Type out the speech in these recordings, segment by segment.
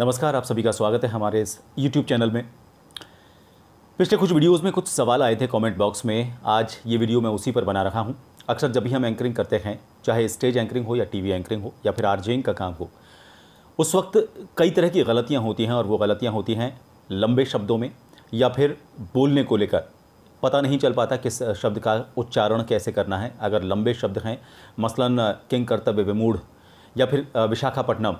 नमस्कार आप सभी का स्वागत है हमारे इस YouTube चैनल में पिछले कुछ वीडियोस में कुछ सवाल आए थे कमेंट बॉक्स में आज ये वीडियो मैं उसी पर बना रहा हूँ अक्सर जब भी हम एंकरिंग करते हैं चाहे स्टेज एंकरिंग हो या टीवी एंकरिंग हो या फिर आरजेइंग का काम हो उस वक्त कई तरह की गलतियाँ होती हैं और वो गलतियाँ होती हैं लंबे शब्दों में या फिर बोलने को लेकर पता नहीं चल पाता किस शब्द का उच्चारण कैसे करना है अगर लंबे शब्द हैं मसलन किंग कर्तव्य विमूढ़ या फिर विशाखापट्टनम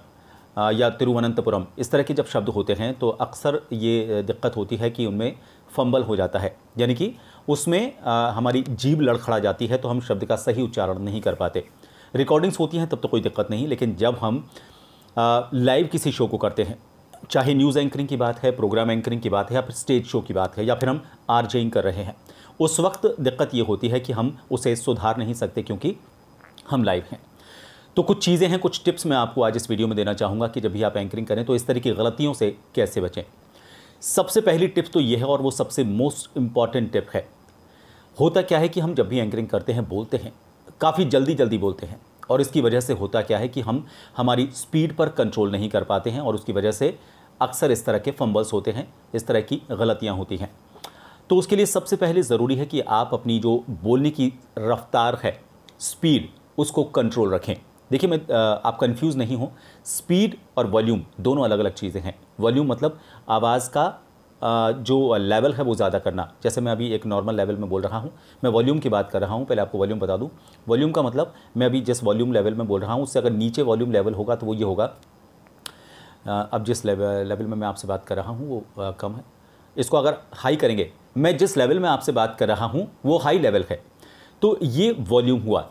या तिरुवनंतपुरम इस तरह के जब शब्द होते हैं तो अक्सर ये दिक्कत होती है कि उनमें फंबल हो जाता है यानी कि उसमें हमारी जीभ लड़खड़ा जाती है तो हम शब्द का सही उच्चारण नहीं कर पाते रिकॉर्डिंग्स होती हैं तब तो कोई दिक्कत नहीं लेकिन जब हम लाइव किसी शो को करते हैं चाहे न्यूज़ एंकरिंग की बात है प्रोग्राम एंकरिंग की बात है या फिर स्टेज शो की बात है या फिर हम आर कर रहे हैं उस वक्त दिक्कत ये होती है कि हम उसे सुधार नहीं सकते क्योंकि हम लाइव हैं तो कुछ चीज़ें हैं कुछ टिप्स मैं आपको आज इस वीडियो में देना चाहूँगा कि जब भी आप एंकरिंग करें तो इस तरह की गलतियों से कैसे बचें सबसे पहली टिप तो यह है और वो सबसे मोस्ट इम्पॉर्टेंट टिप है होता क्या है कि हम जब भी एंकरिंग करते हैं बोलते हैं काफ़ी जल्दी जल्दी बोलते हैं और इसकी वजह से होता क्या है कि हम हमारी स्पीड पर कंट्रोल नहीं कर पाते हैं और उसकी वजह से अक्सर इस तरह के फंबल्स होते हैं इस तरह की गलतियाँ होती हैं तो उसके लिए सबसे पहले ज़रूरी है कि आप अपनी जो बोलने की रफ्तार है स्पीड उसको कंट्रोल रखें देखिए मैं आप कंफ्यूज नहीं हूँ स्पीड और वॉल्यूम दोनों अलग अलग चीज़ें हैं वॉल्यूम मतलब आवाज़ का जो लेवल है वो ज़्यादा करना जैसे मैं अभी एक नॉर्मल लेवल में बोल रहा हूँ मैं वॉल्यूम की बात कर रहा हूँ पहले आपको वॉल्यूम बता दूँ वॉल्यूम का मतलब मैं अभी जिस वॉल्यूम लेवल में बोल रहा हूँ उससे अगर नीचे वॉल्यूम लेवल होगा तो वो ये होगा अब जिस लेवल लेवल में मैं आपसे बात कर रहा हूँ वो कम है इसको अगर हाई करेंगे मैं जिस लेवल में आपसे बात कर रहा हूँ वो हाई लेवल है तो ये वॉल्यूम हुआ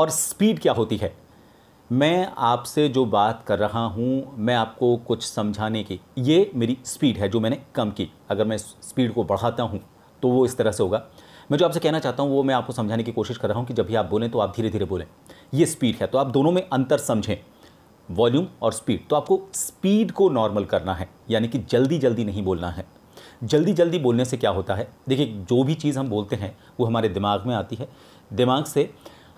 और स्पीड क्या होती है मैं आपसे जो बात कर रहा हूँ मैं आपको कुछ समझाने की ये मेरी स्पीड है जो मैंने कम की अगर मैं स्पीड को बढ़ाता हूँ तो वो इस तरह से होगा मैं जो आपसे कहना चाहता हूँ वो मैं आपको समझाने की कोशिश कर रहा हूँ कि जब भी आप बोलें तो आप धीरे धीरे बोलें ये स्पीड है तो आप दोनों में अंतर समझें वॉल्यूम और स्पीड तो आपको स्पीड को नॉर्मल करना है यानी कि जल्दी जल्दी नहीं बोलना है जल्दी जल्दी बोलने से क्या होता है देखिए जो भी चीज़ हम बोलते हैं वो हमारे दिमाग में आती है दिमाग से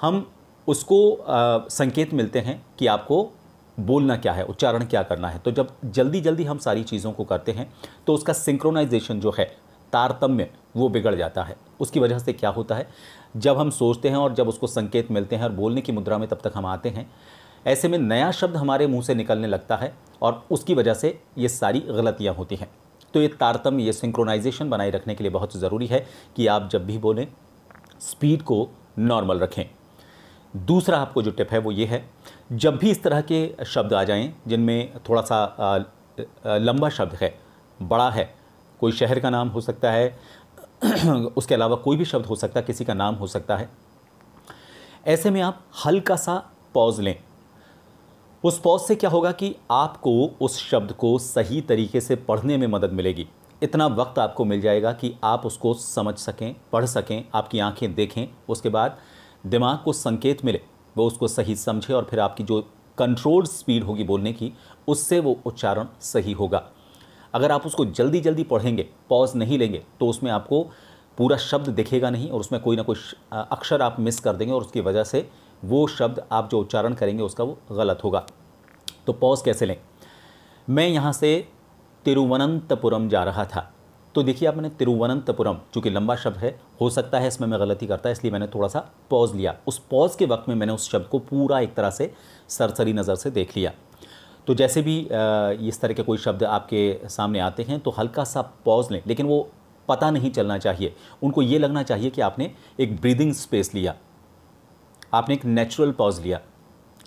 हम उसको आ, संकेत मिलते हैं कि आपको बोलना क्या है उच्चारण क्या करना है तो जब जल्दी जल्दी हम सारी चीज़ों को करते हैं तो उसका सिंक्रोनाइजेशन जो है तारतम्य वो बिगड़ जाता है उसकी वजह से क्या होता है जब हम सोचते हैं और जब उसको संकेत मिलते हैं और बोलने की मुद्रा में तब तक हम आते हैं ऐसे में नया शब्द हमारे मुंह से निकलने लगता है और उसकी वजह से ये सारी गलतियाँ होती हैं तो ये तारतम्य ये सिंक्रोनाइजेशन बनाए रखने के लिए बहुत ज़रूरी है कि आप जब भी बोलें स्पीड को नॉर्मल रखें दूसरा आपको जो टिप है वो ये है जब भी इस तरह के शब्द आ जाएं जिनमें थोड़ा सा लंबा शब्द है बड़ा है कोई शहर का नाम हो सकता है उसके अलावा कोई भी शब्द हो सकता है किसी का नाम हो सकता है ऐसे में आप हल्का सा पॉज लें उस पॉज से क्या होगा कि आपको उस शब्द को सही तरीके से पढ़ने में मदद मिलेगी इतना वक्त आपको मिल जाएगा कि आप उसको समझ सकें पढ़ सकें आपकी आंखें देखें उसके बाद दिमाग को संकेत मिले वो उसको सही समझे और फिर आपकी जो कंट्रोल्ड स्पीड होगी बोलने की उससे वो उच्चारण सही होगा अगर आप उसको जल्दी जल्दी पढ़ेंगे पॉज नहीं लेंगे तो उसमें आपको पूरा शब्द दिखेगा नहीं और उसमें कोई ना कोई अक्षर आप मिस कर देंगे और उसकी वजह से वो शब्द आप जो उच्चारण करेंगे उसका वो गलत होगा तो पॉज कैसे लें मैं यहाँ से तिरुवनंतपुरम जा रहा था तो देखिए आप मैंने तिरुवनंतपुरम जो कि लंबा शब्द है हो सकता है इसमें मैं गलती करता है इसलिए मैंने थोड़ा सा पॉज लिया उस पॉज के वक्त में मैंने उस शब्द को पूरा एक तरह से सरसरी नज़र से देख लिया तो जैसे भी इस तरह के कोई शब्द आपके सामने आते हैं तो हल्का सा पॉज लें लेकिन वो पता नहीं चलना चाहिए उनको ये लगना चाहिए कि आपने एक ब्रीदिंग स्पेस लिया आपने एक नेचुरल पॉज लिया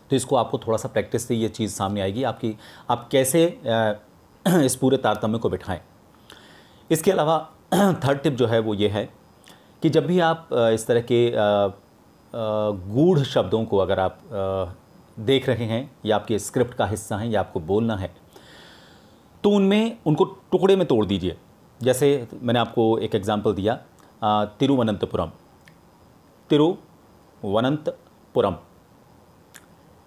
तो इसको आपको थोड़ा सा प्रैक्टिस से ये चीज़ सामने आएगी आपकी आप कैसे इस पूरे तारतम्य को बिठाएं इसके अलावा थर्ड टिप जो है वो ये है कि जब भी आप इस तरह के गूढ़ शब्दों को अगर आप देख रहे हैं या आपके स्क्रिप्ट का हिस्सा हैं या आपको बोलना है तो उनमें उनको टुकड़े में तोड़ दीजिए जैसे मैंने आपको एक एग्ज़ाम्पल दिया तिरुवनंतपुरम तिरुवनंतपुरम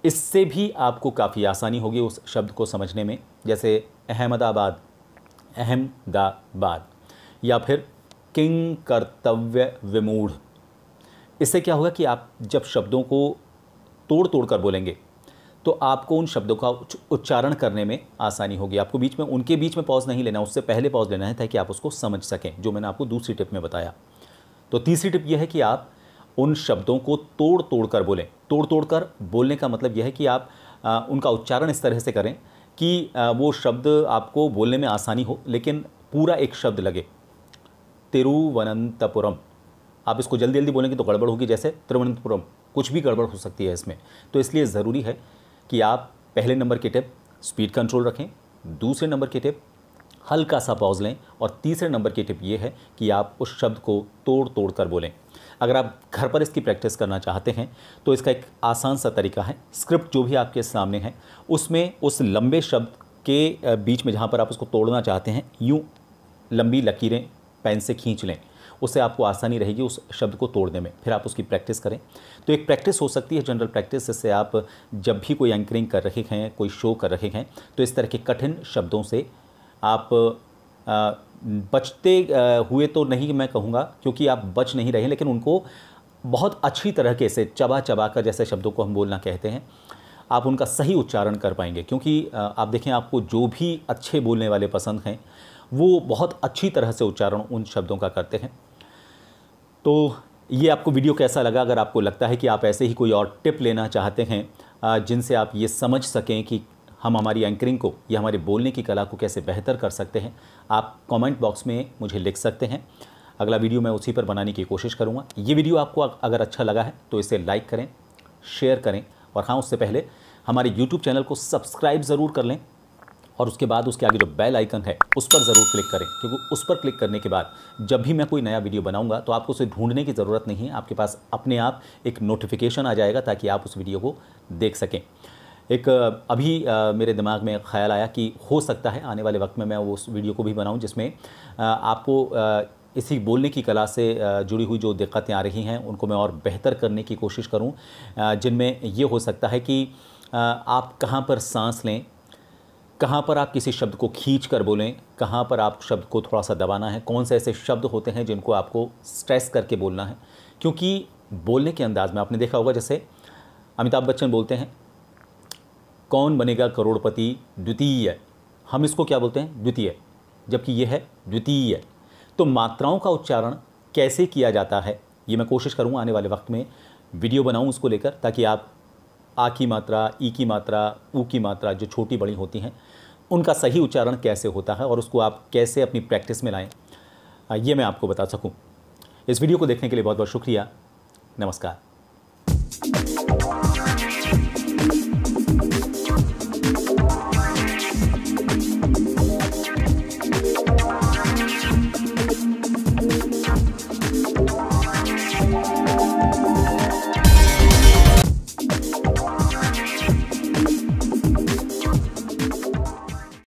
इससे भी आपको काफ़ी आसानी होगी उस शब्द को समझने में जैसे अहमदाबाद अहमदाबाद या फिर किंग कर्तव्य विमूढ़ इससे क्या होगा कि आप जब शब्दों को तोड़ तोड़ कर बोलेंगे तो आपको उन शब्दों का उच्चारण करने में आसानी होगी आपको बीच में उनके बीच में पॉज नहीं लेना उससे पहले पॉज लेना है ताकि आप उसको समझ सकें जो मैंने आपको दूसरी टिप में बताया तो तीसरी टिप यह है कि आप उन शब्दों को तोड़ तोड़ कर बोलें तोड़ तोड़ कर बोलने का मतलब यह है कि आप आ, उनका उच्चारण इस तरह से करें कि वो शब्द आपको बोलने में आसानी हो लेकिन पूरा एक शब्द लगे तिरुवनंतपुरम आप इसको जल्दी जल्दी बोलेंगे तो गड़बड़ होगी जैसे तिरुवनंतपुरम कुछ भी गड़बड़ हो सकती है इसमें तो इसलिए ज़रूरी है कि आप पहले नंबर की टिप स्पीड कंट्रोल रखें दूसरे नंबर की टिप हल्का सा पॉज लें और तीसरे नंबर की टिप ये है कि आप उस शब्द को तोड़ तोड़ कर बोलें अगर आप घर पर इसकी प्रैक्टिस करना चाहते हैं तो इसका एक आसान सा तरीका है स्क्रिप्ट जो भी आपके सामने है उसमें उस लंबे शब्द के बीच में जहाँ पर आप उसको तोड़ना चाहते हैं यूँ लंबी लकीरें पेन से खींच लें उससे आपको आसानी रहेगी उस शब्द को तोड़ने में फिर आप उसकी प्रैक्टिस करें तो एक प्रैक्टिस हो सकती है जनरल प्रैक्टिस जिससे आप जब भी कोई एंकरिंग कर रहे हैं कोई शो कर रहे हैं तो इस तरह के कठिन शब्दों से आप बचते हुए तो नहीं मैं कहूँगा क्योंकि आप बच नहीं रहे लेकिन उनको बहुत अच्छी तरह के से चबा चबा कर जैसे शब्दों को हम बोलना कहते हैं आप उनका सही उच्चारण कर पाएंगे क्योंकि आप देखें आपको जो भी अच्छे बोलने वाले पसंद हैं वो बहुत अच्छी तरह से उच्चारण उन शब्दों का करते हैं तो ये आपको वीडियो कैसा लगा अगर आपको लगता है कि आप ऐसे ही कोई और टिप लेना चाहते हैं जिनसे आप ये समझ सकें कि हम हमारी एंकरिंग को या हमारे बोलने की कला को कैसे बेहतर कर सकते हैं आप कमेंट बॉक्स में मुझे लिख सकते हैं अगला वीडियो मैं उसी पर बनाने की कोशिश करूँगा ये वीडियो आपको अगर अच्छा लगा है तो इसे लाइक करें शेयर करें और हाँ उससे पहले हमारे यूट्यूब चैनल को सब्सक्राइब ज़रूर कर लें और उसके बाद उसके आगे जो बेल आइकन है उस पर ज़रूर क्लिक करें क्योंकि उस पर क्लिक करने के बाद जब भी मैं कोई नया वीडियो बनाऊंगा तो आपको उसे ढूंढने की ज़रूरत नहीं है आपके पास अपने आप एक नोटिफिकेशन आ जाएगा ताकि आप उस वीडियो को देख सकें एक अभी मेरे दिमाग में ख्याल आया कि हो सकता है आने वाले वक्त में मैं वो उस वीडियो को भी बनाऊं जिसमें आपको इसी बोलने की कला से जुड़ी हुई जो दिक्कतें आ रही हैं उनको मैं और बेहतर करने की कोशिश करूं जिनमें ये हो सकता है कि आप कहाँ पर सांस लें कहाँ पर आप किसी शब्द को खींच कर बोलें कहाँ पर आप शब्द को थोड़ा सा दबाना है कौन से ऐसे शब्द होते हैं जिनको आपको स्ट्रेस करके बोलना है क्योंकि बोलने के अंदाज़ में आपने देखा होगा जैसे अमिताभ बच्चन बोलते हैं कौन बनेगा करोड़पति द्वितीय हम इसको क्या बोलते हैं द्वितीय जबकि यह है द्वितीय तो मात्राओं का उच्चारण कैसे किया जाता है ये मैं कोशिश करूँगा आने वाले वक्त में वीडियो बनाऊँ उसको लेकर ताकि आप आ की मात्रा ई की मात्रा ऊ की मात्रा जो छोटी बड़ी होती हैं उनका सही उच्चारण कैसे होता है और उसको आप कैसे अपनी प्रैक्टिस में लाएं ये मैं आपको बता सकूं। इस वीडियो को देखने के लिए बहुत बहुत शुक्रिया नमस्कार